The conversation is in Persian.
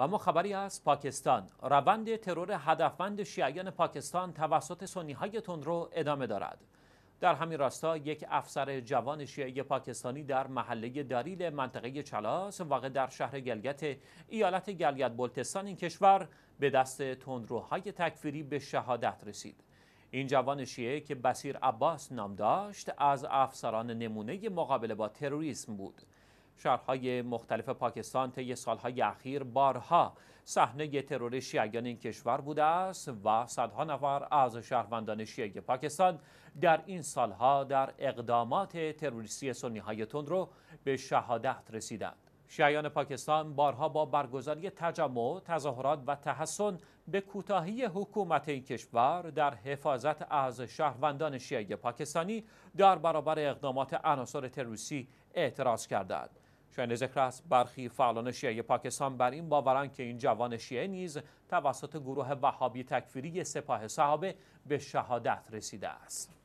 و اما خبری از پاکستان روند ترور هدفمند شیعیان پاکستان توسط سنی های تندرو ادامه دارد در همین راستا یک افسر جوان شیعی پاکستانی در محله داریل منطقه چلاس واقع در شهر گلگت ایالت گلگت بلتستان این کشور به دست تندروهای تکفیری به شهادت رسید این جوان شیعه که بسیر عباس نام داشت از افسران نمونه مقابله با تروریسم بود شهرهای مختلف پاکستان طی سالهای اخیر بارها صحنه ترور شیعیان این کشور بوده است و صدها نفر از شهروندان شیعه پاکستان در این سالها در اقدامات تروریستی سنی های تندرو به شهادت رسیدند شیعیان پاکستان بارها با برگزاری تجمع، تظاهرات و تحسن به کوتاهی حکومت این کشور در حفاظت از شهروندان شیعه پاکستانی در برابر اقدامات عناصر تروریستی اعتراض کردند. شاید ذکر است برخی فعالان شیعه پاکستان بر این باورند که این جوان شیعه نیز توسط گروه وهابی تکفیری سپاه صحابه به شهادت رسیده است